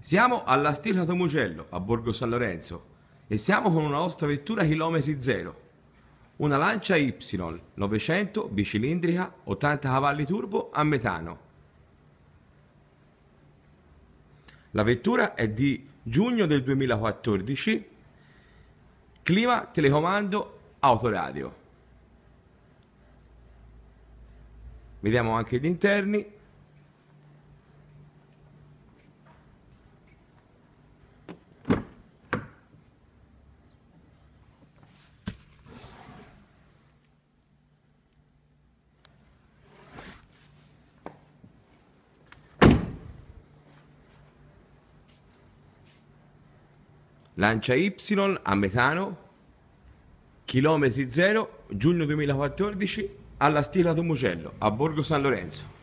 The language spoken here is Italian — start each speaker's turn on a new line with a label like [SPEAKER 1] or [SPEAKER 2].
[SPEAKER 1] Siamo alla Stirla Tomugello, a Borgo San Lorenzo, e siamo con una nostra vettura chilometri zero, una Lancia Y 900 bicilindrica 80 cavalli turbo a metano. La vettura è di giugno del 2014, clima telecomando autoradio. Vediamo anche gli interni, Lancia Y a metano, chilometri zero, giugno 2014, alla Stila Tomucello, a Borgo San Lorenzo.